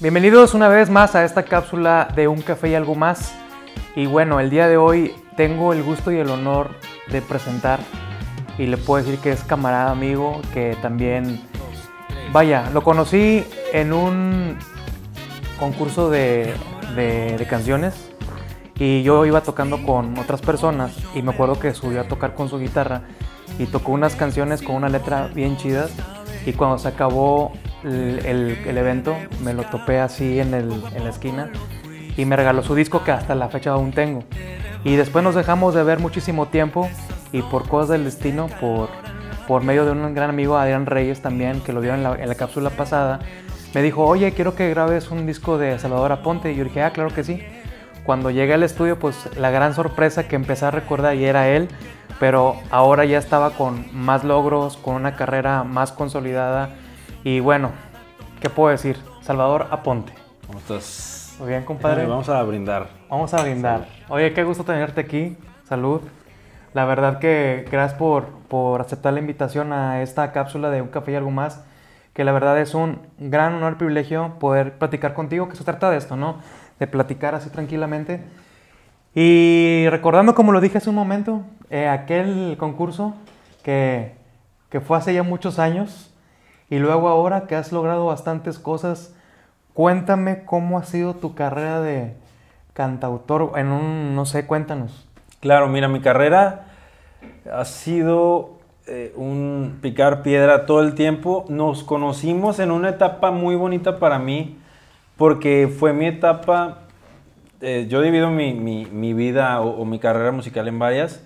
Bienvenidos una vez más a esta cápsula de Un Café y Algo Más. Y bueno, el día de hoy tengo el gusto y el honor de presentar y le puedo decir que es camarada amigo, que también, vaya, lo conocí en un concurso de, canciones y yo iba tocando con otras personas y me acuerdo que subió a tocar con su guitarra y tocó unas canciones con una letra bien chida. Y cuando se acabó el, evento, me lo topé así en, la esquina y me regaló su disco que hasta la fecha aún tengo. Y después nos dejamos de ver muchísimo tiempo y por cosas del destino, por, por medio de un gran amigo, Adrián Reyes también, que lo vio en la, en la cápsula pasada, me dijo, oye, quiero que grabes un disco de Salvador Aponte. Y yo dije, ah, claro que sí. Cuando llegué al estudio, pues la gran sorpresa que empecé a recordar y era él pero ahora ya estaba con más logros, con una carrera más consolidada y bueno, ¿qué puedo decir? Salvador Aponte. ¿Cómo estás? Muy bien, compadre. vamos a brindar. Vamos a brindar. Oye, qué gusto tenerte aquí. Salud. La verdad que gracias por, por aceptar la invitación a esta cápsula de Un Café y Algo Más, que la verdad es un gran honor y privilegio poder platicar contigo, que se trata de esto, ¿no? De platicar así tranquilamente y recordando, como lo dije hace un momento, eh, aquel concurso que, fue hace ya muchos años y luego ahora que has logrado bastantes cosas, cuéntame cómo ha sido tu carrera de cantautor en un, no sé, cuéntanos. Claro, mira, mi carrera ha sido eh, un picar piedra todo el tiempo. Nos conocimos en una etapa muy bonita para mí porque fue mi etapa eh, yo divido mi, mi, vida o, mi carrera musical en varias.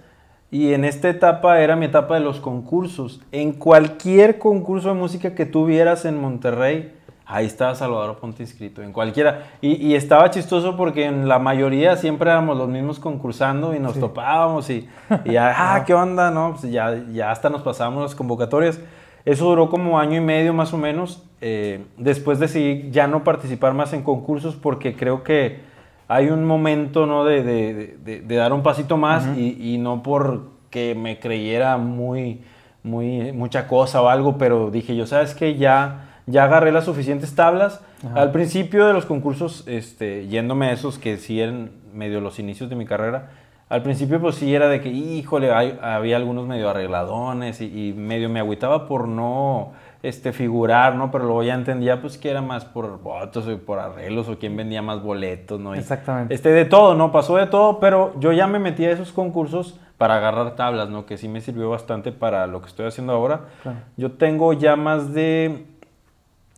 Y en esta etapa era mi etapa de los concursos. En cualquier concurso de música que tuvieras en Monterrey, ahí estaba Salvador Ponte inscrito, en cualquiera. Y, estaba chistoso porque en la mayoría siempre éramos los mismos concursando y nos topábamos y, ya, ah, ¿qué onda? No, pues ya, ya hasta nos pasábamos las convocatorias. Eso duró como año y medio más o menos. Eh, después decidí ya no participar más en concursos porque creo que hay un momento, ¿no? De, dar un pasito más y, no porque me creyera muy, muy, mucha cosa o algo, pero dije yo, ¿sabes que Ya, ya agarré las suficientes tablas. Al principio de los concursos, este, yéndome a esos que sí eran medio los inicios de mi carrera, al principio pues sí era de que, híjole, había algunos medio arregladones y, y, medio me agüitaba por no este, figurar, ¿no? Pero luego ya entendía pues que era más por votos o por arreglos o quién vendía más boletos, ¿no? Exactamente. Este, de todo, ¿no? Pasó de todo, pero yo ya me metí a esos concursos para agarrar tablas, ¿no? Que sí me sirvió bastante para lo que estoy haciendo ahora. Yo tengo ya más de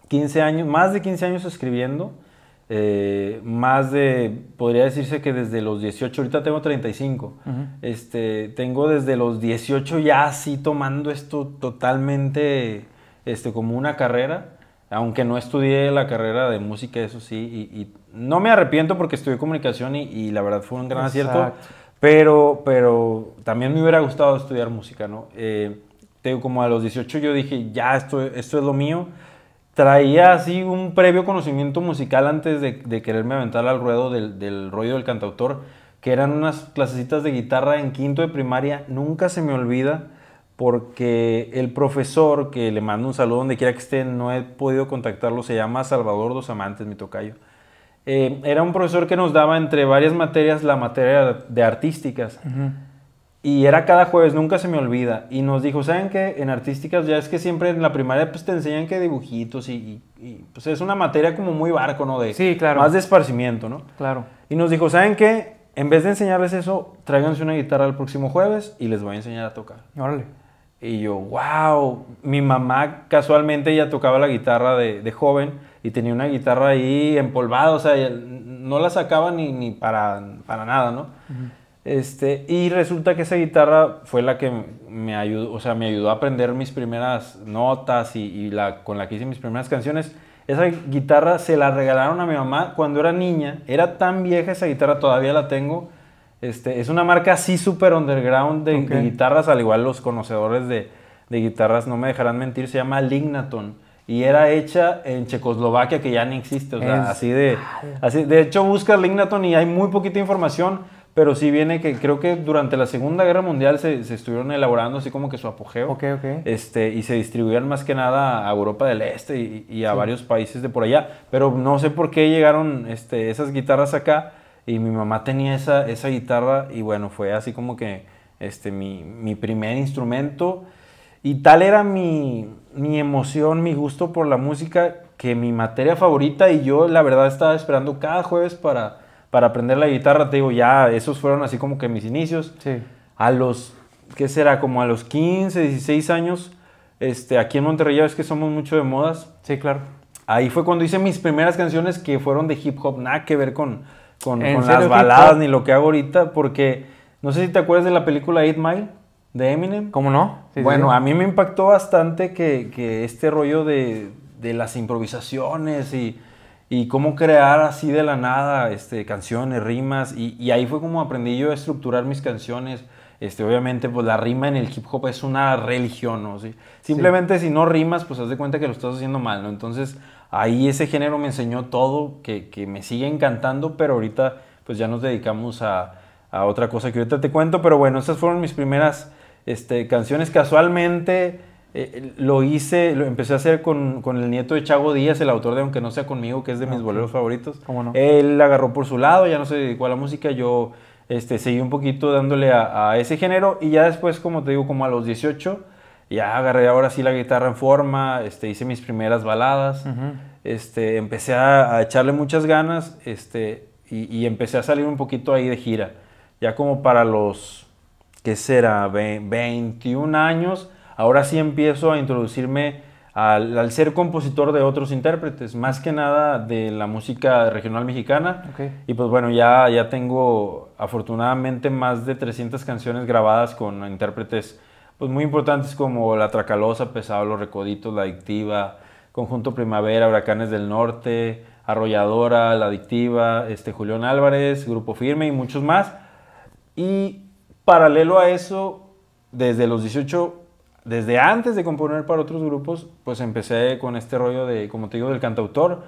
15 años, más de 15 años escribiendo. Eh, más de, podría decirse que desde los 18, ahorita tengo 35, este, tengo desde los 18 ya así tomando esto totalmente este, como una carrera, aunque no estudié la carrera de música, eso sí, y, no me arrepiento porque estudié comunicación y, la verdad fue un gran acierto, pero, pero también me hubiera gustado estudiar música, ¿no? Eh, como a los 18 yo dije, ya, esto, esto es lo mío. Traía así un previo conocimiento musical antes de, quererme aventar al ruedo del, del rollo del cantautor, que eran unas clasecitas de guitarra en quinto de primaria, nunca se me olvida porque el profesor, que le mando un saludo donde quiera que esté, no he podido contactarlo, se llama Salvador Dos Amantes, mi tocayo. Eh, era un profesor que nos daba entre varias materias la materia de artísticas. Y era cada jueves, nunca se me olvida. Y nos dijo, ¿saben qué? En artísticas ya es que siempre en la primaria pues te enseñan que dibujitos y, pues es una materia como muy barco, ¿no? De, sí, claro. Más de esparcimiento, ¿no? Claro. Y nos dijo, ¿saben qué? En vez de enseñarles eso, tráiganse una guitarra el próximo jueves y les voy a enseñar a tocar. Órale. Y yo, wow, mi mamá casualmente ya tocaba la guitarra de, joven y tenía una guitarra ahí empolvada, o sea, no la sacaba ni, para, nada, ¿no? Este, y resulta que esa guitarra fue la que me ayudó, o sea, me ayudó a aprender mis primeras notas y, la, con la que hice mis primeras canciones. Esa guitarra se la regalaron a mi mamá cuando era niña. Era tan vieja esa guitarra, todavía la tengo. Este, es una marca así súper underground de, guitarras, al igual los conocedores de, guitarras no me dejarán mentir, se llama Lignaton. Y era hecha en Checoslovaquia, que ya ni existe, así de... Así, de hecho, busca Lignaton y hay muy poquita información, pero sí viene que creo que durante la Segunda Guerra Mundial se, estuvieron elaborando así como que su apogeo. Este, y se distribuían más que nada a Europa del Este y, a varios países de por allá, pero no sé por qué llegaron este, esas guitarras acá y mi mamá tenía esa, esa guitarra y bueno, fue así como que este, mi, mi primer instrumento. Y tal era mi, mi, emoción, mi gusto por la música, que mi materia favorita y yo la verdad estaba esperando cada jueves para, para aprender la guitarra. Te digo, ya, esos fueron así como que mis inicios. Sí. A los, ¿qué será? Como a los 15, 16 años, este, aquí en Monterrey ya es que somos mucho de modas. Sí, claro. Ahí fue cuando hice mis primeras canciones que fueron de hip hop, nada que ver con, con, las baladas ni lo que hago ahorita, porque no sé si te acuerdas de la película Eight Mile de Eminem. ¿Cómo no? bueno, a mí me impactó bastante que, que este rollo de, de las improvisaciones y, y, cómo crear así de la nada este, canciones, rimas, y, y, ahí fue como aprendí yo a estructurar mis canciones. Este, obviamente, pues la rima en el hip hop es una religión, ¿no? ¿Sí? Simplemente si no rimas, pues haz de cuenta que lo estás haciendo mal, ¿no? Entonces, ahí ese género me enseñó todo, que, me sigue encantando, pero ahorita pues ya nos dedicamos a, otra cosa que ahorita te cuento, pero bueno, esas fueron mis primeras este, canciones. Casualmente eh, lo hice, lo empecé a hacer con, el nieto de Chago Díaz, el autor de Aunque no sea conmigo, que es de mis boleros favoritos. ¿Cómo no? Él agarró por su lado, ya no se dedicó a la música, yo este, seguí un poquito dándole a, a ese género y ya después, como te digo, como a los 18 ya agarré ahora sí la guitarra en forma, este, hice mis primeras baladas, este, empecé a, echarle muchas ganas este, y, y, empecé a salir un poquito ahí de gira. Ya como para los, ¿qué será? 21 años, ahora sí empiezo a introducirme al, al, ser compositor de otros intérpretes, más que nada de la música regional mexicana. Y pues bueno, ya, ya tengo afortunadamente más de 300 canciones grabadas con intérpretes pues muy importantes como la Tracalosa, Pesado, Los Recoditos, La Adictiva, Conjunto Primavera, Huracanes del Norte, Arrolladora, La Adictiva, este, Julián Álvarez, Grupo Firme y muchos más. Y paralelo a eso, desde los 18, desde antes de componer para otros grupos, pues empecé con este rollo de, como te digo, del cantautor.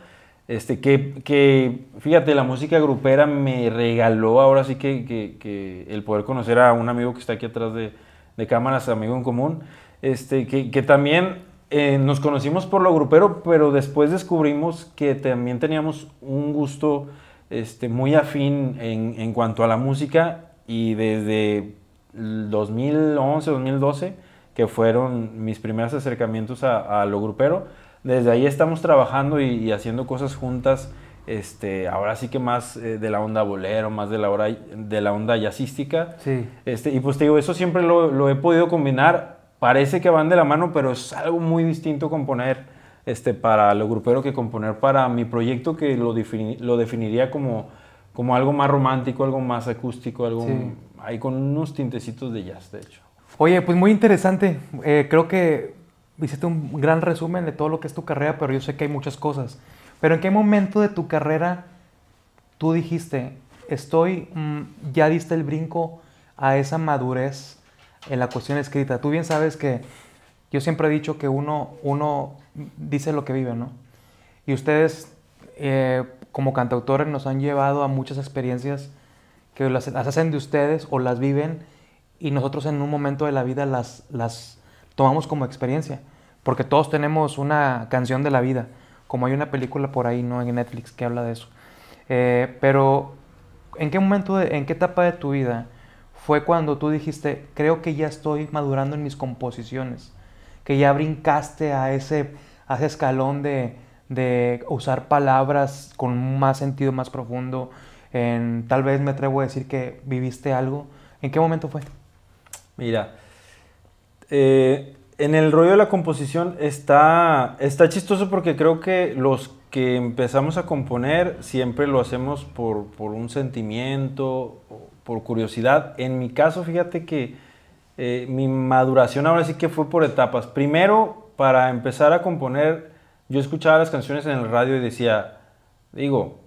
Este, que, que fíjate, la música grupera me regaló ahora sí que el poder conocer a un amigo que está aquí atrás de, de cámaras, amigo en común, este, que, también eh, nos conocimos por lo grupero, pero después descubrimos que también teníamos un gusto este, muy afín en, cuanto a la música y desde 2011, 2012, que fueron mis primeros acercamientos a, lo grupero, desde ahí estamos trabajando y haciendo cosas juntas este, ahora sí que más eh, de la onda bolero, más de la, hora, de la onda jazzística. Sí. Este, y pues te digo, eso siempre lo, he podido combinar. Parece que van de la mano, pero es algo muy distinto componer este, para lo grupero que componer para mi proyecto que lo, lo definiría como, como algo más romántico, algo más acústico, algo ahí con unos tintecitos de jazz, de hecho. Oye, pues muy interesante. Eh, creo que hiciste un gran resumen de todo lo que es tu carrera, pero yo sé que hay muchas cosas. Pero ¿en qué momento de tu carrera tú dijiste, estoy, mm, ya diste el brinco a esa madurez en la cuestión escrita? Tú bien sabes que yo siempre he dicho que uno, uno dice lo que vive, ¿no? Y ustedes eh, como cantautores nos han llevado a muchas experiencias que las, hacen de ustedes o las viven y nosotros en un momento de la vida las tomamos como experiencia, porque todos tenemos una canción de la vida como hay una película por ahí, ¿no? En Netflix que habla de eso. Eh, pero, ¿en qué momento, en qué etapa de tu vida fue cuando tú dijiste, creo que ya estoy madurando en mis composiciones? Que ya brincaste a ese, a escalón de, usar palabras con más sentido, más profundo. En, tal vez me atrevo a decir que viviste algo. ¿En qué momento fue? Mira, eh, en el rollo de la composición está, está chistoso porque creo que los que empezamos a componer siempre lo hacemos por, un sentimiento, por curiosidad. En mi caso, fíjate que eh, mi maduración ahora sí que fue por etapas. Primero, para empezar a componer, yo escuchaba las canciones en el radio y decía, digo,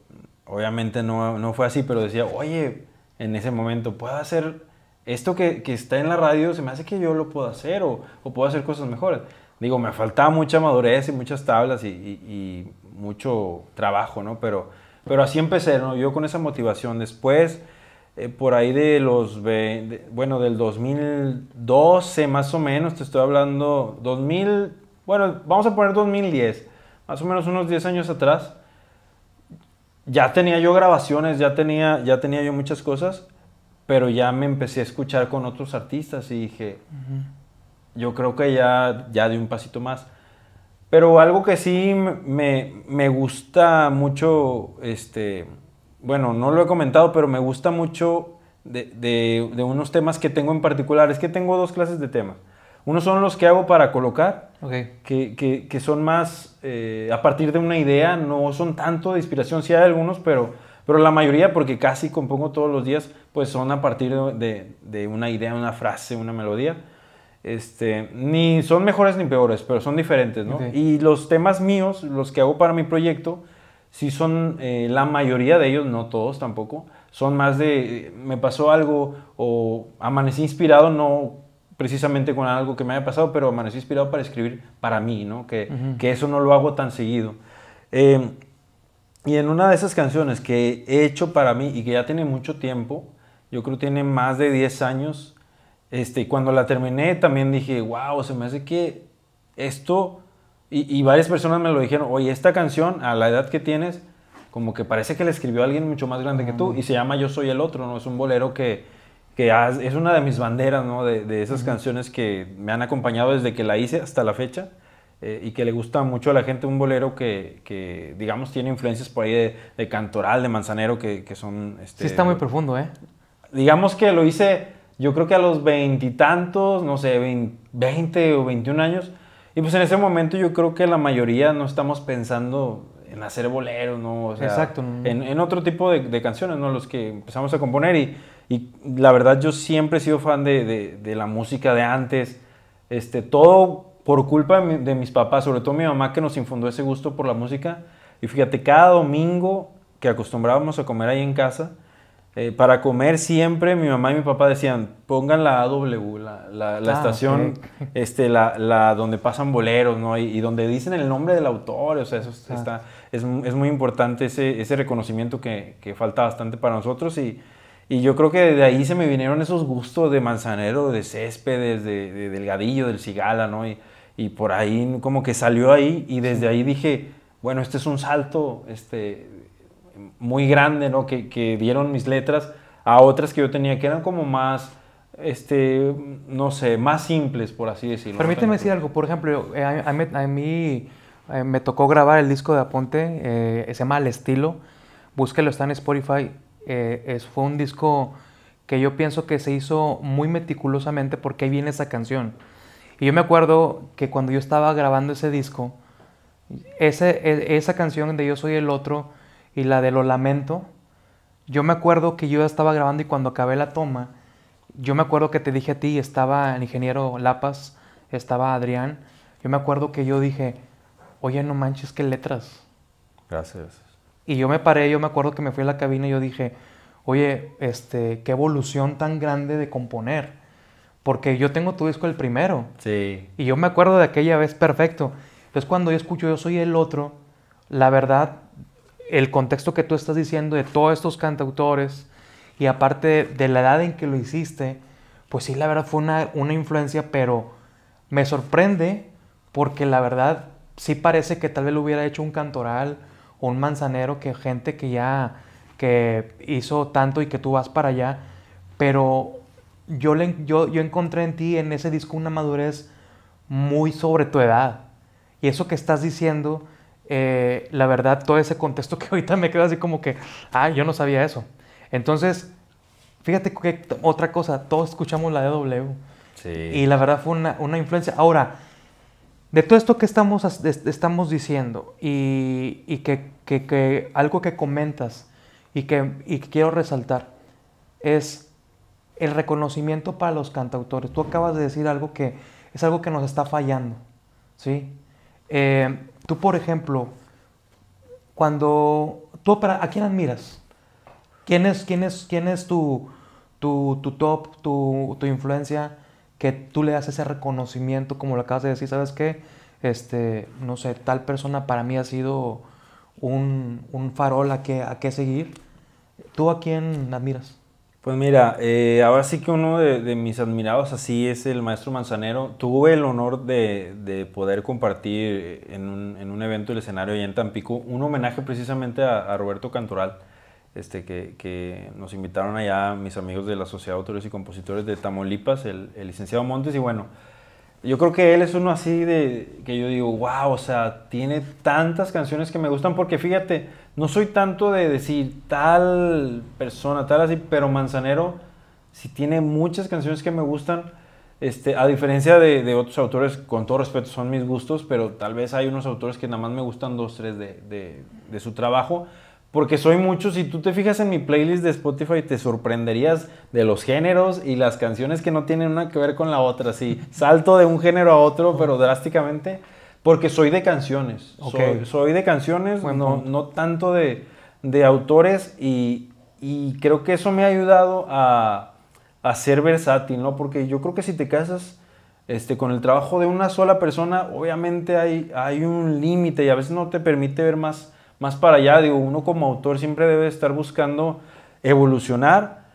obviamente no, no fue así, pero decía, oye, en ese momento puedo hacer esto que, está en la radio se me hace que yo lo puedo hacer o, puedo hacer cosas mejores. Digo, me faltaba mucha madurez y muchas tablas y, mucho trabajo, ¿no? Pero, pero así empecé, ¿no? Yo con esa motivación. Después, eh, por ahí de los, bueno, del 2012 más o menos, te estoy hablando, 2000, bueno, vamos a poner 2010, más o menos unos 10 años atrás, ya tenía yo grabaciones, ya tenía, ya tenía yo muchas cosas pero ya me empecé a escuchar con otros artistas y dije, yo creo que ya, ya di un pasito más. Pero algo que sí me, gusta mucho, este, bueno, no lo he comentado, pero me gusta mucho de, de, de, unos temas que tengo en particular. Es que tengo dos clases de temas. Uno son los que hago para colocar, que, son más eh, a partir de una idea, no son tanto de inspiración, sí hay algunos, pero pero la mayoría, porque casi compongo todos los días, pues son a partir de, una idea, una frase, una melodía. Este, ni son mejores ni peores, pero son diferentes, ¿no? Y los temas míos, los que hago para mi proyecto, sí son, eh, la mayoría de ellos, no todos tampoco, son más de, me pasó algo o amanecí inspirado, no precisamente con algo que me haya pasado, pero amanecí inspirado para escribir para mí, ¿no? Que, eso no lo hago tan seguido. Eh, y en una de esas canciones que he hecho para mí y que ya tiene mucho tiempo, yo creo que tiene más de 10 años, este, cuando la terminé también dije, wow, se me hace que esto, y, varias personas me lo dijeron, oye, esta canción a la edad que tienes, como que parece que la escribió alguien mucho más grande que tú, y se llama Yo Soy el Otro, ¿no? Es un bolero que, es una de mis banderas, ¿no? De, esas canciones que me han acompañado desde que la hice hasta la fecha. Eh, y que le gusta mucho a la gente, un bolero que, que digamos, tiene influencias por ahí de, cantoral, de manzanero, que, que son... Este, sí, está muy profundo, ¿eh? Digamos que lo hice, yo creo que a los veintitantos, no sé, veinte o veintiún años, y pues en ese momento yo creo que la mayoría no estamos pensando en hacer boleros, ¿no? O sea, Exacto. En, en, otro tipo de, canciones, ¿no? Los que empezamos a componer y, y la verdad yo siempre he sido fan de, de, de la música de antes. Este, todo por culpa de, mis papás, sobre todo mi mamá que nos infundó ese gusto por la música. Y fíjate, cada domingo que acostumbrábamos a comer ahí en casa, eh, para comer siempre mi mamá y mi papá decían, pongan la AW, la, la, ah, estación este, la, la, donde pasan boleros, ¿no? Y, donde dicen el nombre del autor, o sea, eso ah. está, es, es, muy importante ese, ese reconocimiento que, que, falta bastante para nosotros y, y, yo creo que de ahí se me vinieron esos gustos de manzanero, de céspedes, de, delgadillo, del cigala, ¿no? Y, y por ahí como que salió ahí y desde ahí dije, bueno, este es un salto este, muy grande, ¿no? Que, que dieron mis letras a otras que yo tenía que eran como más este, no sé, más simples, por así decirlo. Permíteme decir algo, por ejemplo, eh, a, mí eh, me tocó grabar el disco de Aponte, ese eh, se llama Al Estilo, búsquelo, está en Spotify, es, fue un disco que yo pienso que se hizo muy meticulosamente porque ahí viene esa canción. Y yo me acuerdo que cuando yo estaba grabando ese disco, ese, e, esa canción de Yo Soy el Otro y la de Lo Lamento, yo me acuerdo que yo estaba grabando y cuando acabé la toma, yo me acuerdo que te dije a ti, estaba el ingeniero Lapas, estaba Adrián, yo me acuerdo que yo dije, oye, no manches, qué letras. Gracias. Y yo me paré, yo me acuerdo que me fui a la cabina y yo dije, oye, este, qué evolución tan grande de componer. Porque yo tengo tu disco el primero. Sí. Y yo me acuerdo de aquella vez perfecto. Entonces cuando yo escucho yo soy el otro, la verdad, el contexto que tú estás diciendo de todos estos cantautores y aparte de la edad en que lo hiciste, pues sí, la verdad fue una, una influencia, pero me sorprende porque la verdad sí parece que tal vez lo hubiera hecho un cantoral o un manzanero que gente que ya que hizo tanto y que tú vas para allá, pero yo, le, yo, yo encontré en ti, en ese disco, una madurez muy sobre tu edad. Y eso que estás diciendo, eh, la verdad, todo ese contexto que ahorita me queda así como que, ah, yo no sabía eso. Entonces, fíjate que otra cosa, todos escuchamos la DW. Sí. Y la verdad fue una, influencia. Ahora, de todo esto que estamos, estamos diciendo y, que, algo que comentas y y que quiero resaltar es el reconocimiento para los cantautores. Tú acabas de decir algo que es algo que nos está fallando, ¿sí? Eh, tú, por ejemplo, cuando tú ¿a quién admiras? ¿Quién es, quién tu, tu, top, tu, influencia que tú le das ese reconocimiento, como lo acabas de decir, ¿sabes qué? Este, no sé, tal persona para mí ha sido un, farol a qué a seguir. ¿Tú a quién admiras? Pues mira, eh, ahora sí que uno de, mis admirados así es el maestro Manzanero. Tuve el honor de, poder compartir eh, en un, evento del escenario allá en Tampico un homenaje precisamente a, Roberto Cantoral, este, que, nos invitaron allá mis amigos de la Sociedad de Autores y Compositores de Tamaulipas, el licenciado Montes, y bueno, yo creo que él es uno así de que yo digo, wow, o sea, tiene tantas canciones que me gustan porque fíjate, no soy tanto de decir tal persona, tal así, pero Manzanero si tiene muchas canciones que me gustan. Este, a diferencia de, otros autores, con todo respeto, son mis gustos, pero tal vez hay unos autores que nada más me gustan dos, tres de su trabajo. Porque soy mucho, si tú te fijas en mi playlist de Spotify, te sorprenderías de los géneros y las canciones que no tienen una que ver con la otra. Si salto de un género a otro, pero drásticamente, porque soy de canciones. Soy, de canciones, no, no, tanto de, autores y, creo que eso me ha ayudado a, a, ser versátil, ¿no? Porque yo creo que si te casas este, con el trabajo de una sola persona, obviamente hay, hay un límite y a veces no te permite ver más más para allá. Digo, uno como autor siempre debe estar buscando evolucionar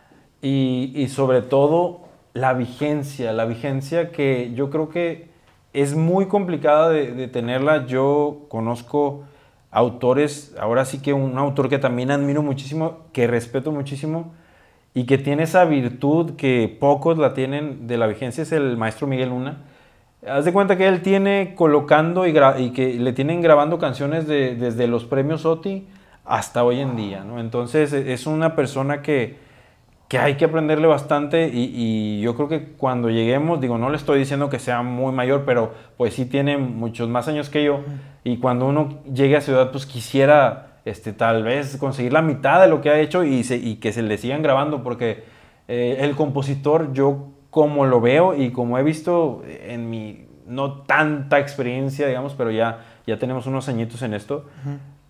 y, y sobre todo la vigencia, la vigencia que yo creo que es muy complicada de, de, tenerla. Yo conozco autores, ahora sí que un autor que también admiro muchísimo, que respeto muchísimo y que tiene esa virtud que pocos la tienen de la vigencia es el maestro Miguel Luna Haz de cuenta que él tiene colocando y, que le tienen grabando canciones desde los premios OTI hasta hoy en día, Entonces e-, es una persona que, que hay que aprenderle bastante y, yo creo que cuando lleguemos, digo, no le estoy diciendo que sea muy mayor, pero pues sí tiene muchos más años que yo y cuando uno llegue a Ciudad, pues quisiera este, tal vez conseguir la mitad de lo que ha hecho y, que se le sigan grabando porque eh, el compositor yo como lo veo y como he visto en mi no tanta experiencia, digamos, pero ya, ya tenemos unos añitos en esto.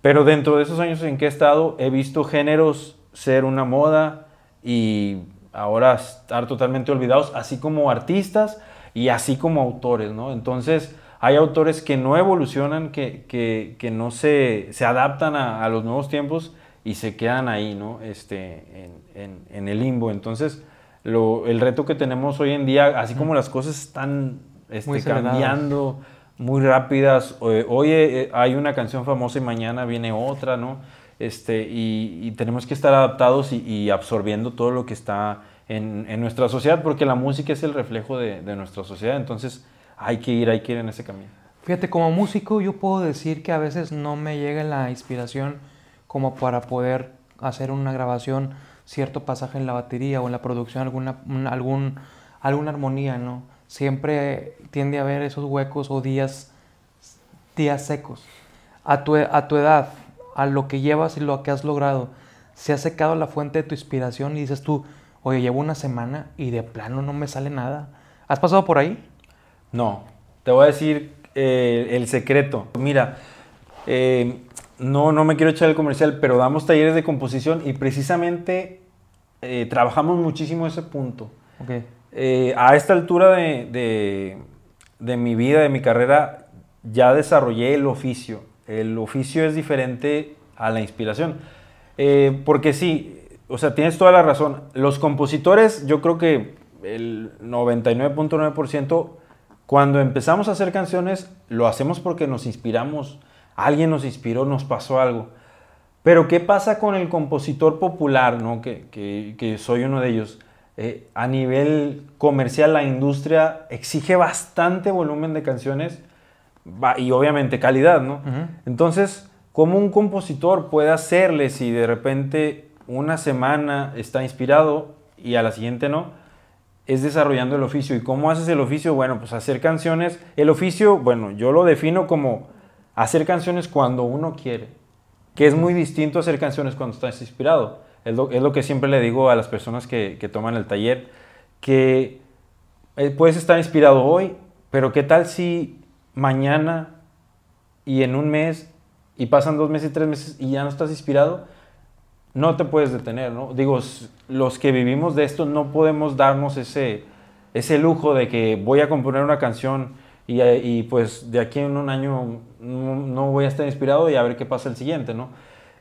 Pero dentro de esos años en que he estado, he visto géneros ser una moda y ahora estar totalmente olvidados, así como artistas y así como autores, ¿no? Entonces, hay autores que no evolucionan, que, que, que no se, se adaptan a, los nuevos tiempos y se quedan ahí, ¿no? Este, en el limbo. Entonces, lo, el reto que tenemos hoy en día, así como las cosas están este, cambiando muy rápidas, eh, hoy eh, eh, hay una canción famosa y mañana viene otra, ¿no? Este, y, tenemos que estar adaptados y, absorbiendo todo lo que está en, nuestra sociedad, porque la música es el reflejo de, de nuestra sociedad, entonces hay que ir, hay que ir en ese camino. Fíjate, como músico yo puedo decir que a veces no me llega la inspiración como para poder hacer una grabación cierto pasaje en la batería o en la producción, alguna, algún, alguna armonía, ¿no? Siempre tiende a haber esos huecos o días, días secos. A tu, a tu edad, a lo que llevas y lo que has logrado, se ha secado la fuente de tu inspiración y dices tú, oye, llevo una semana y de plano no me sale nada. ¿Has pasado por ahí? No, te voy a decir eh, el secreto. Mira, eh, no, no me quiero echar el comercial, pero damos talleres de composición y precisamente eh, trabajamos muchísimo ese punto. Eh, a esta altura de, mi vida, de mi carrera, ya desarrollé el oficio. El oficio es diferente a la inspiración. Eh, porque sí, o sea, tienes toda la razón. Los compositores, yo creo que el 99.9%, cuando empezamos a hacer canciones, lo hacemos porque nos inspiramos alguien nos inspiró, nos pasó algo. Pero ¿qué pasa con el compositor popular, ¿no? que, que, soy uno de ellos? Eh, a nivel comercial, la industria exige bastante volumen de canciones y obviamente calidad, ¿no? Entonces, ¿cómo un compositor puede hacerle si de repente una semana está inspirado y a la siguiente no? Es desarrollando el oficio. ¿Y cómo haces el oficio? Bueno, pues hacer canciones. El oficio, bueno, yo lo defino como hacer canciones cuando uno quiere, que es muy distinto hacer canciones cuando estás inspirado. Es lo, que siempre le digo a las personas que, toman el taller, que eh, puedes estar inspirado hoy, pero ¿qué tal si mañana y en un mes y pasan dos meses y tres meses y ya no estás inspirado? No te puedes detener, ¿no? Digo, los que vivimos de esto no podemos darnos ese, ese lujo de que voy a componer una canción eh, y, pues de aquí en un año no, voy a estar inspirado y a ver qué pasa el siguiente, ¿no?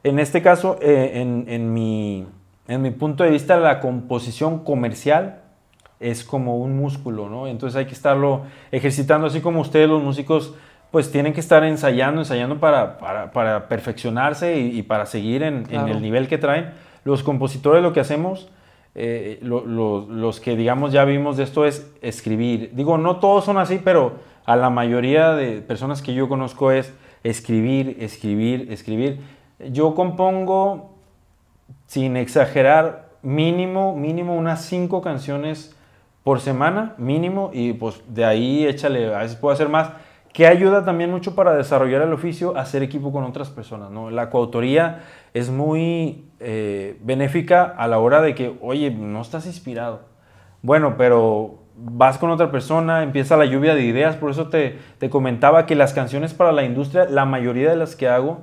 En este caso, eh, en, en, mi, en mi punto de vista, la composición comercial es como un músculo, ¿no? Entonces hay que estarlo ejercitando, así como ustedes los músicos, pues tienen que estar ensayando, ensayando para, para, perfeccionarse y, para seguir en, en, el nivel que traen. Los compositores lo que hacemos, eh, los que digamos ya vimos de esto es escribir. Digo, no todos son así, pero a la mayoría de personas que yo conozco es escribir, escribir, escribir. Yo compongo, sin exagerar, mínimo, mínimo unas cinco canciones por semana, mínimo, y pues de ahí échale, a veces puedo hacer más, que ayuda también mucho para desarrollar el oficio, hacer equipo con otras personas, ¿no? La coautoría es muy eh, benéfica a la hora de que, oye, no estás inspirado. Bueno, pero vas con otra persona, empieza la lluvia de ideas, por eso te, comentaba que las canciones para la industria, la mayoría de las que hago,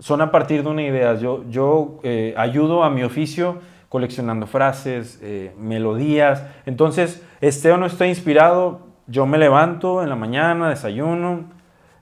son a partir de una idea. Yo, eh, ayudo a mi oficio coleccionando frases, eh, melodías. Entonces, esté o no esté inspirado, yo me levanto en la mañana, desayuno,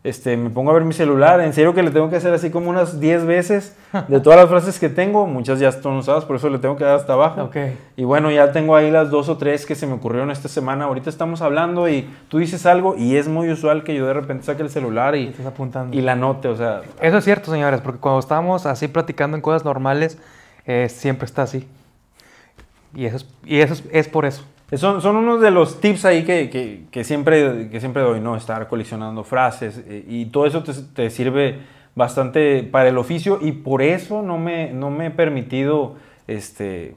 este, me pongo a ver mi celular, en serio que le tengo que hacer así como unas 10 veces de todas las frases que tengo, muchas ya están usadas, por eso le tengo que dar hasta abajo. Okay. Y bueno, ya tengo ahí las dos o tres que se me ocurrieron esta semana. Ahorita estamos hablando y tú dices algo y es muy usual que yo de repente saque el celular y, estés apuntando. y la note, o sea. Eso es cierto, señores, porque cuando estamos así platicando en cosas normales, eh, siempre está así. Y eso y eso es por eso. Son, son unos de los tips ahí que, siempre, que siempre doy, ¿no? Estar coleccionando frases eh, y todo eso te, sirve bastante para el oficio y por eso no me, he permitido, este,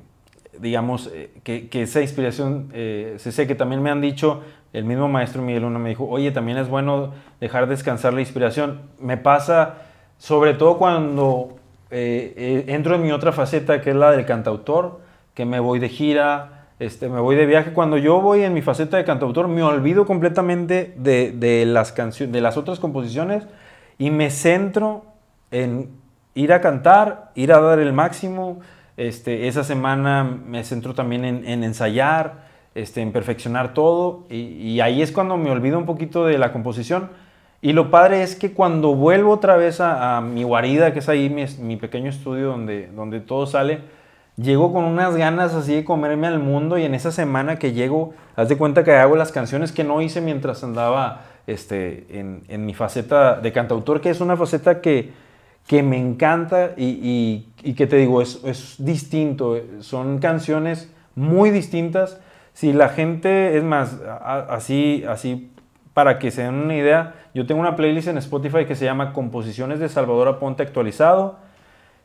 digamos, eh, que, esa inspiración eh, se sé que también me han dicho, el mismo maestro Miguel uno me dijo, oye, también es bueno dejar descansar la inspiración. Me pasa sobre todo cuando entro en mi otra faceta que es la del cantautor, que me voy de gira, este, me voy de viaje. Cuando yo voy en mi faceta de cantautor, me olvido completamente de, de las, de las otras composiciones y me centro en ir a cantar, ir a dar el máximo. Este, esa semana me centro también en, ensayar, este, en perfeccionar todo y, ahí es cuando me olvido un poquito de la composición. Y lo padre es que cuando vuelvo otra vez a, mi guarida, que es ahí mi, mi pequeño estudio donde todo sale, llego con unas ganas así de comerme al mundo y en esa semana que llego, haz de cuenta que hago las canciones que no hice mientras andaba este, en, mi faceta de cantautor, que es una faceta que, que me encanta y, que te digo, es, es, distinto, son canciones muy distintas. Si la gente, es más, así, así para que se den una idea, yo tengo una playlist en Spotify que se llama Composiciones de Salvador Aponte actualizado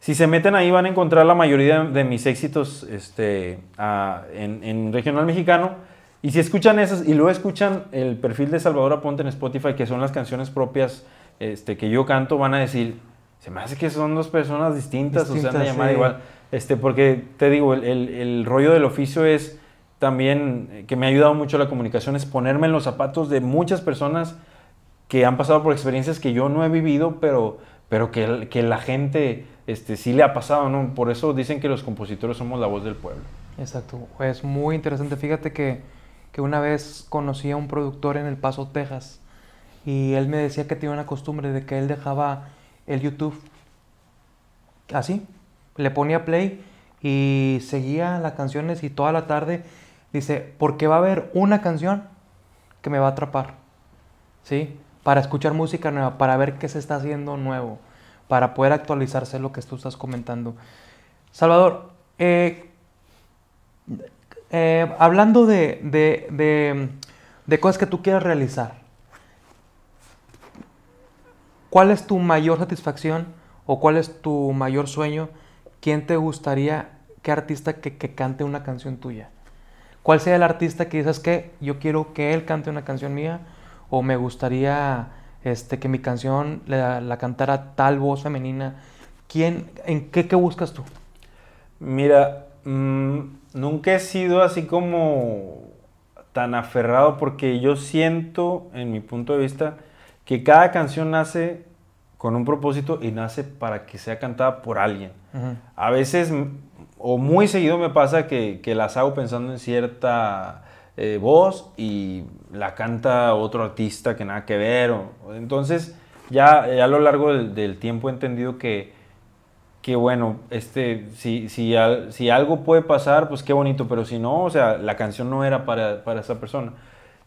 si se meten ahí van a encontrar la mayoría de, mis éxitos este, en, regional mexicano. Y si escuchan esas y luego escuchan el perfil de Salvador Aponte en Spotify, que son las canciones propias este, que yo canto, van a decir, se me hace que son dos personas distintas, o sea, me llamar igual. Este, porque te digo, el, rollo del oficio es también, eh, que me ha ayudado mucho la comunicación, es ponerme en los zapatos de muchas personas que han pasado por experiencias que yo no he vivido, pero, pero que la gente este, sí le ha pasado, ¿no? Por eso dicen que los compositores somos la voz del pueblo. Exacto, es muy interesante. Fíjate que, que una vez conocí a un productor en El Paso, Texas, y él me decía que tenía una costumbre de que él dejaba el YouTube así, le ponía play y seguía las canciones y toda la tarde dice, porque va a haber una canción que me va a atrapar, ¿sí? Para escuchar música nueva, para ver qué se está haciendo nuevo para poder actualizarse lo que tú estás comentando. Salvador, eh, eh, hablando de, cosas que tú quieras realizar, ¿cuál es tu mayor satisfacción o cuál es tu mayor sueño? ¿Quién te gustaría, qué artista que, que cante una canción tuya? ¿Cuál sea el artista que dices que yo quiero que él cante una canción mía o me gustaría este, que mi canción la, cantara tal voz femenina. ¿Quién, ¿En qué, qué buscas tú? Mira, mm, nunca he sido así como tan aferrado porque yo siento, en mi punto de vista, que cada canción nace con un propósito y nace para que sea cantada por alguien. A veces, o muy seguido me pasa que, que las hago pensando en cierta eh, voz y la canta otro artista que nada que ver. entonces, ya, a lo largo del, tiempo he entendido que, que bueno, este, si, si, algo puede pasar, pues qué bonito, pero si no, o sea, la canción no era para, para esa persona.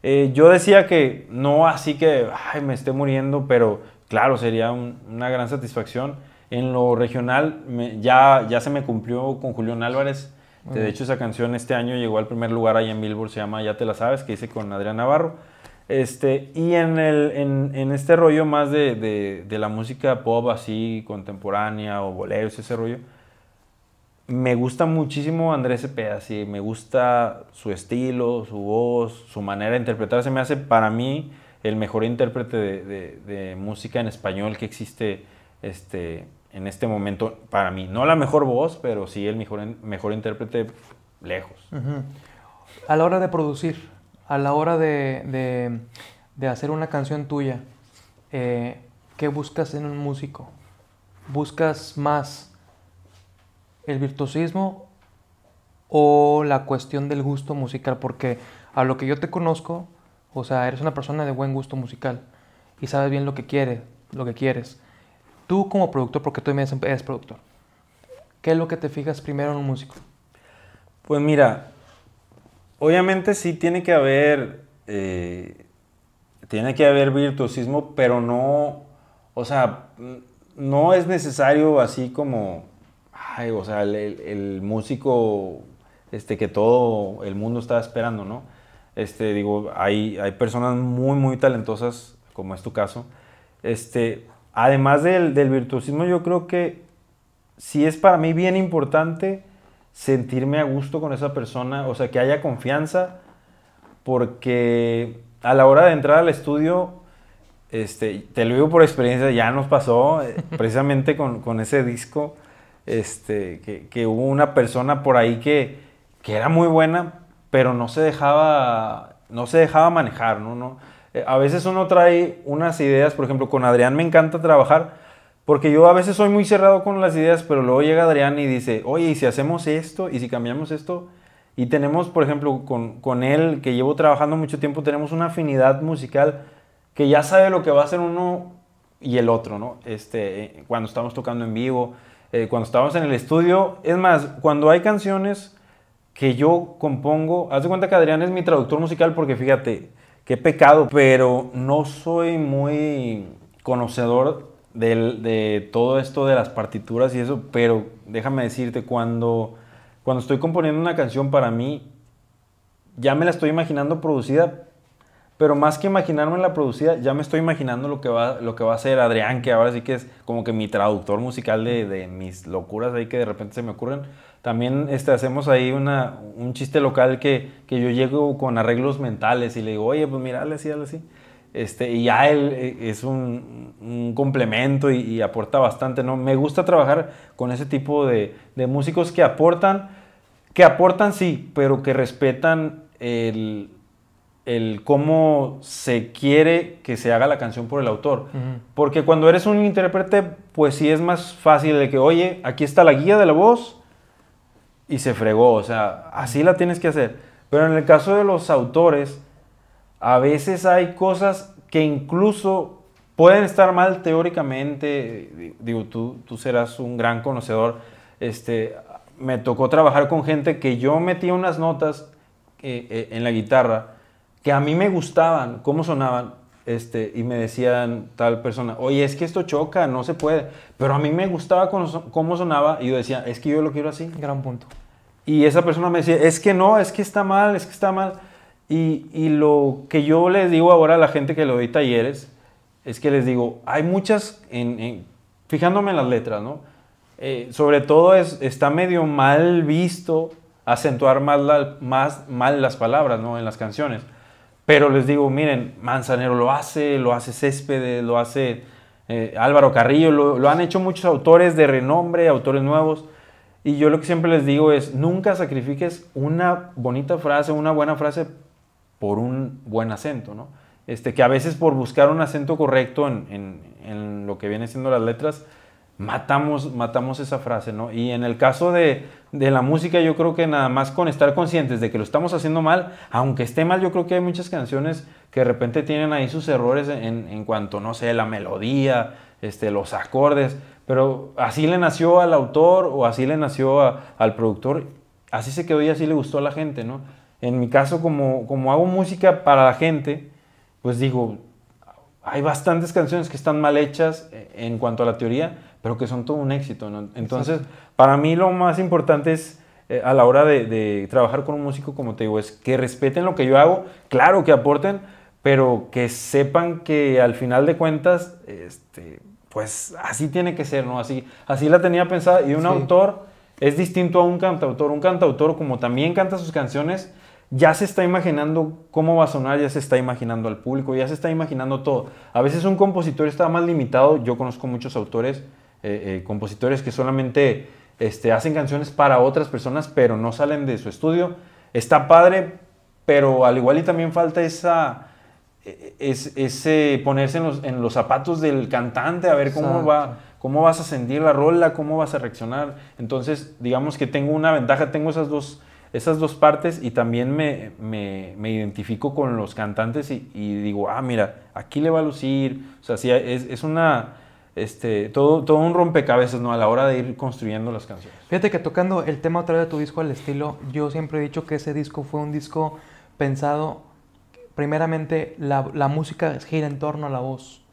Eh, yo decía que no así que me esté muriendo, pero claro, sería una gran satisfacción. En lo regional, ya, ya se me cumplió con Julián Álvarez de hecho, esa canción este año llegó al primer lugar ahí en Billboard, se llama Ya te la sabes, que hice con Adrián Navarro. Este, y en, el, en, este rollo más de, la música pop así, contemporánea o boleros, ese rollo, me gusta muchísimo Andrés Cepeda, sí, me gusta su estilo, su voz, su manera de interpretarse. me hace para mí el mejor intérprete de, música en español que existe este, en este momento, para mí, no la mejor voz, pero sí el mejor, mejor intérprete lejos. A la hora de producir, a la hora de, hacer una canción tuya, eh, ¿qué buscas en un músico? ¿Buscas más el virtuosismo o la cuestión del gusto musical? Porque a lo que yo te conozco, o sea, eres una persona de buen gusto musical y sabes bien lo que quieres, lo que quieres. Tú como productor, porque tú también eres productor, ¿qué es lo que te fijas primero en un músico? Pues mira, obviamente sí tiene que haber, eh, tiene que haber virtuosismo, pero no, o sea, no es necesario así como, ay, o sea, el, músico este, que todo el mundo está esperando, ¿no? Este, digo, hay, hay personas muy, muy talentosas, como es tu caso, este, además del, virtuosismo, yo creo que sí es para mí bien importante sentirme a gusto con esa persona, o sea, que haya confianza, porque a la hora de entrar al estudio, este, te lo digo por experiencia, ya nos pasó eh, precisamente con, ese disco, este, que, hubo una persona por ahí que, era muy buena, pero no se dejaba, no se dejaba manejar, ¿no? no eh, a veces uno trae unas ideas, por ejemplo, con Adrián me encanta trabajar, porque yo a veces soy muy cerrado con las ideas, pero luego llega Adrián y dice, oye, ¿y si hacemos esto? ¿Y si cambiamos esto? Y tenemos, por ejemplo, con, él, que llevo trabajando mucho tiempo, tenemos una afinidad musical que ya sabe lo que va a hacer uno y el otro, ¿no? Este, eh, cuando estamos tocando en vivo, eh, cuando estamos en el estudio. Es más, cuando hay canciones que yo compongo, haz de cuenta que Adrián es mi traductor musical porque fíjate, qué pecado, pero no soy muy conocedor de, todo esto de las partituras y eso, pero déjame decirte, cuando, cuando estoy componiendo una canción para mí, ya me la estoy imaginando producida, pero más que imaginarme la producida, ya me estoy imaginando lo que va, lo que va a ser Adrián, que ahora sí que es como que mi traductor musical de, de, mis locuras ahí que de repente se me ocurren. También este, hacemos ahí una, un chiste local que, que yo llego con arreglos mentales y le digo, oye, pues mira, dale así, dale así. Este, y ya él eh, es un, un complemento y, aporta bastante, ¿no? Me gusta trabajar con ese tipo de, de músicos que aportan, que aportan sí, pero que respetan el el cómo se quiere que se haga la canción por el autor. Porque cuando eres un intérprete, pues sí es más fácil de que, oye, aquí está la guía de la voz y se fregó. O sea, así la tienes que hacer. Pero en el caso de los autores, a veces hay cosas que incluso pueden estar mal teóricamente. Digo, tú, tú serás un gran conocedor. Este, me tocó trabajar con gente que yo metía unas notas eh, eh, en la guitarra que a mí me gustaban, cómo sonaban, este, y me decían tal persona, oye, es que esto choca, no se puede. Pero a mí me gustaba cómo sonaba y yo decía, es que yo lo quiero así. Gran punto. Y esa persona me decía, es que no, es que está mal, es que está mal. Y, lo que yo les digo ahora a la gente que le doy talleres es que les digo, hay muchas, en, fijándome en las letras, ¿no? Eh, sobre todo es, está medio mal visto acentuar más, más mal las palabras, ¿no? En las canciones. Pero les digo, miren, Manzanero lo hace, lo hace Céspedes, lo hace eh, Álvaro Carrillo, lo, han hecho muchos autores de renombre, autores nuevos. Y yo lo que siempre les digo es, nunca sacrifiques una bonita frase, una buena frase por un buen acento, ¿no? Este, que a veces por buscar un acento correcto en, en lo que viene siendo las letras, matamos, matamos esa frase, ¿no? Y en el caso de, de, la música, yo creo que nada más con estar conscientes de que lo estamos haciendo mal, aunque esté mal, yo creo que hay muchas canciones que de repente tienen ahí sus errores en, en cuanto, no sé, la melodía, este, los acordes, pero así le nació al autor o así le nació al productor, así se quedó y así le gustó a la gente, ¿no? En mi caso, como, como hago música para la gente, pues digo, hay bastantes canciones que están mal hechas eh, en cuanto a la teoría, pero que son todo un éxito. Entonces, para mí lo más importante es eh, a la hora de, trabajar con un músico, como te digo, es que respeten lo que yo hago, claro que aporten, pero que sepan que al final de cuentas, este, pues así tiene que ser, ¿no? Así, así la tenía pensada. Y un autor es distinto a un cantautor. Un cantautor, como también canta sus canciones, ya se está imaginando cómo va a sonar, ya se está imaginando al público, ya se está imaginando todo. A veces un compositor está más limitado, yo conozco muchos autores eh, eh, compositores que solamente este, hacen canciones para otras personas, pero no salen de su estudio. Está padre, pero al igual y también falta esa, e-, es, ese ponerse en los, zapatos del cantante, a ver cómo va, cómo vas a sentir la rola, cómo vas a reaccionar. Entonces, digamos que tengo una ventaja, tengo esas dos, esas dos partes y también me, identifico con los cantantes y, digo, ah, mira, aquí le va a lucir. O sea, sí, es una este, todo, todo un rompecabezas, ¿no? A la hora de ir construyendo las canciones. Fíjate que tocando el tema otra vez de tu disco al estilo, yo siempre he dicho que ese disco fue un disco pensado, primeramente, la, música gira en torno a la voz.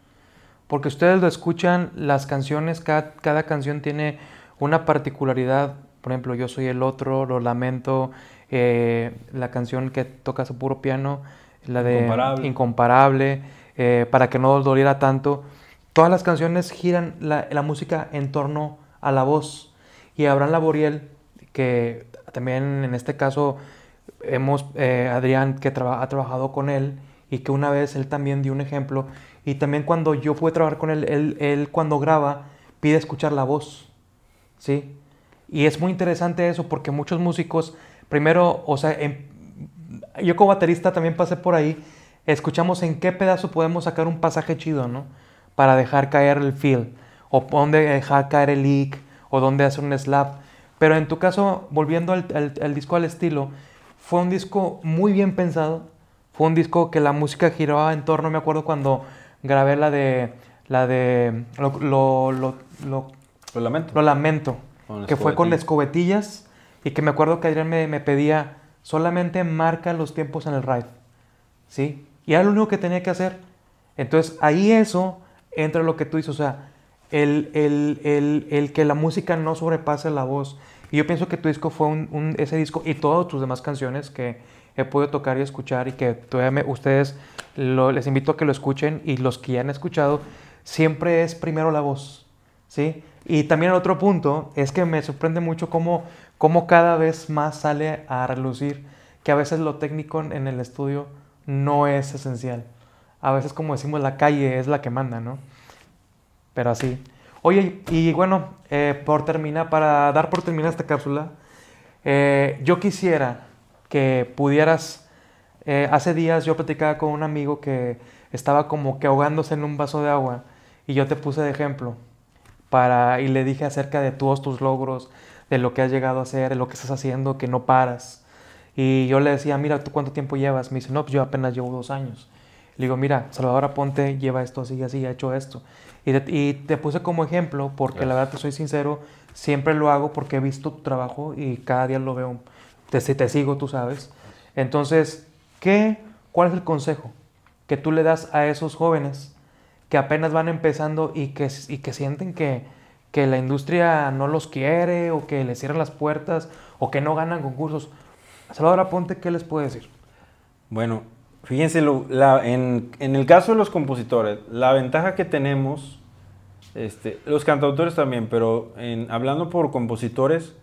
Porque ustedes lo escuchan, las canciones, cada, canción tiene una particularidad. Por ejemplo, Yo soy el otro, Lo lamento, eh, la canción que toca su puro piano, la de Incomparable, eh, Para que no doliera tanto Todas las canciones giran la, música en torno a la voz. Y Abraham Laboriel, que también en este caso hemos, eh, Adrián, que ha trabajado con él, y que una vez él también dio un ejemplo. Y también cuando yo fui a trabajar con él, él, él cuando graba pide escuchar la voz. ¿Sí? Y es muy interesante eso porque muchos músicos, primero, o sea, em, yo como baterista también pasé por ahí, escuchamos en qué pedazo podemos sacar un pasaje chido, ¿no? para dejar caer el feel... o dónde dejar caer el leak, o dónde hacer un slap. Pero en tu caso, volviendo al, disco al estilo, fue un disco muy bien pensado. Fue un disco que la música giraba en torno, me acuerdo cuando grabé la de. La de. Lo, lo, lo, lo, lamento. Lo lamento. Que fue con escobetillas. Y que me acuerdo que Adrián me, pedía solamente marca los tiempos en el ride. ¿Sí? Y era lo único que tenía que hacer. Entonces ahí eso entre lo que tú dices, o sea, el, que la música no sobrepase la voz. Y yo pienso que tu disco fue un, ese disco y todas tus demás canciones que he podido tocar y escuchar y que todavía ustedes les invito a que lo escuchen y los que ya han escuchado, siempre es primero la voz, ¿sí? Y también el otro punto es que me sorprende mucho cómo, cómo cada vez más sale a relucir que a veces lo técnico en el estudio no es esencial a veces como decimos la calle es la que manda, ¿no? Pero así. Oye, y bueno, eh, por terminar, para dar por terminada esta cápsula, eh, yo quisiera que pudieras, eh, hace días yo platicaba con un amigo que estaba como que ahogándose en un vaso de agua y yo te puse de ejemplo para, y le dije acerca de todos tus logros, de lo que has llegado a hacer, de lo que estás haciendo, que no paras. Y yo le decía, mira, ¿tú cuánto tiempo llevas? Me dice, no, pues yo apenas llevo dos años. Le digo, mira, Salvador Aponte lleva esto así, y así, ha hecho esto. Y te, puse como ejemplo porque la verdad te soy sincero, siempre lo hago porque he visto tu trabajo y cada día lo veo. Te, te sigo, tú sabes. Entonces, ¿qué, ¿cuál es el consejo que tú le das a esos jóvenes que apenas van empezando y que, y que sienten que, que la industria no los quiere o que les cierran las puertas o que no ganan concursos? Salvador Aponte, ¿qué les puede decir? Bueno, Fíjense, en, el caso de los compositores, la ventaja que tenemos, este, los cantautores también, pero en, hablando por compositores,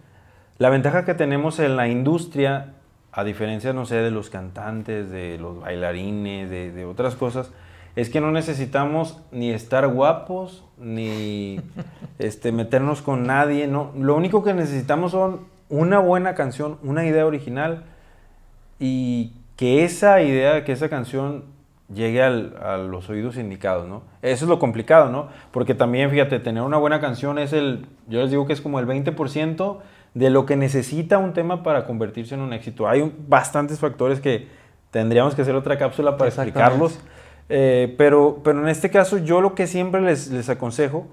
la ventaja que tenemos en la industria, a diferencia, no sé, de los cantantes, de los bailarines, de, otras cosas, es que no necesitamos ni estar guapos, ni este, meternos con nadie, no. Lo único que necesitamos son una buena canción, una idea original y que esa idea, que esa canción llegue al, a los oídos indicados, ¿no? Eso es lo complicado, ¿no? Porque también, fíjate, tener una buena canción es el, yo les digo que es como el 20% de lo que necesita un tema para convertirse en un éxito. Hay bastantes factores que tendríamos que hacer otra cápsula para explicarlos, eh, pero, pero en este caso yo lo que siempre les, les aconsejo,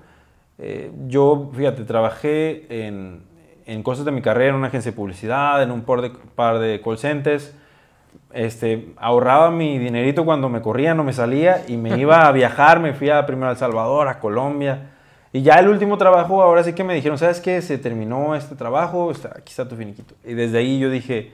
eh, yo, fíjate, trabajé en, en, cosas de mi carrera, en una agencia de publicidad, en un par de, par de call centers, este, ahorraba mi dinerito cuando me corría, no me salía y me iba a viajar, me fui a primero a El Salvador, a Colombia. Y ya el último trabajo, ahora sí que me dijeron, ¿sabes qué? Se terminó este trabajo, está, aquí está tu finiquito. Y desde ahí yo dije,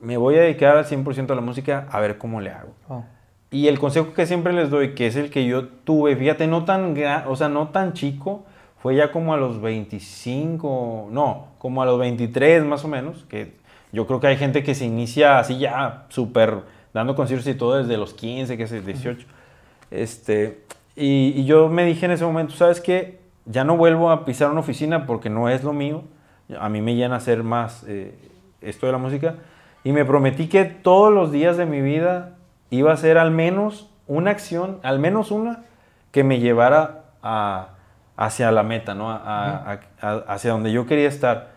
me voy a dedicar al 100% a la música, a ver cómo le hago. Oh. Y el consejo que siempre les doy, que es el que yo tuve, fíjate, no tan, o sea, no tan chico, fue ya como a los 25, no, como a los 23 más o menos, que yo creo que hay gente que se inicia así ya súper dando conciertos y todo desde los 15, que es 18. Este, y, yo me dije en ese momento, ¿sabes qué? Ya no vuelvo a pisar una oficina porque no es lo mío. A mí me llena hacer más eh, esto de la música. Y me prometí que todos los días de mi vida iba a ser al menos una acción, al menos una, que me llevara hacia la meta, ¿no? hacia donde yo quería estar.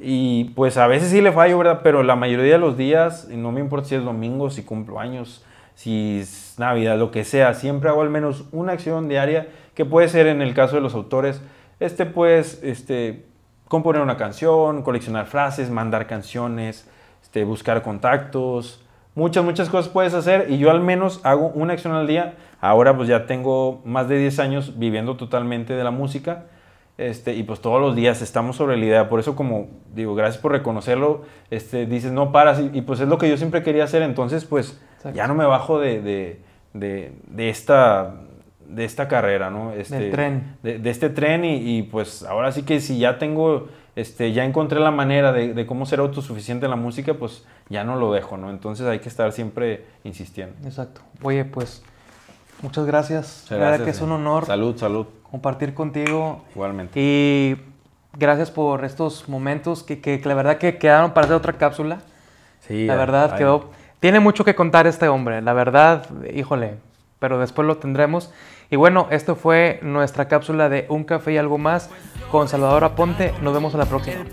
Y pues a veces sí le fallo, ¿verdad? Pero la mayoría de los días, no me importa si es domingo, si cumplo años, si es Navidad, lo que sea, siempre hago al menos una acción diaria que puede ser en el caso de los autores, este pues, este, componer una canción, coleccionar frases, mandar canciones, este, buscar contactos, muchas, muchas cosas puedes hacer y yo al menos hago una acción al día. Ahora pues ya tengo más de 10 años viviendo totalmente de la música este, y pues todos los días estamos sobre la idea, por eso como digo, gracias por reconocerlo, este, dices, no paras, y, pues es lo que yo siempre quería hacer, entonces pues ya no me bajo de, de, de, esta, de esta carrera, ¿no? Este, tren. De, este tren y, pues ahora sí que si ya tengo, este, ya encontré la manera de, cómo ser autosuficiente en la música, pues ya no lo dejo, ¿no? Entonces hay que estar siempre insistiendo. Exacto. Oye, pues muchas gracias. que es un eh. honor. Salud, salud compartir contigo. Igualmente. Y gracias por estos momentos que, que, la verdad que quedaron para hacer otra cápsula. Sí. La verdad quedó... Tiene mucho que contar este hombre, la verdad, híjole, pero después lo tendremos. Y bueno, esto fue nuestra cápsula de Un Café y Algo Más con Salvador Aponte. Nos vemos a la próxima.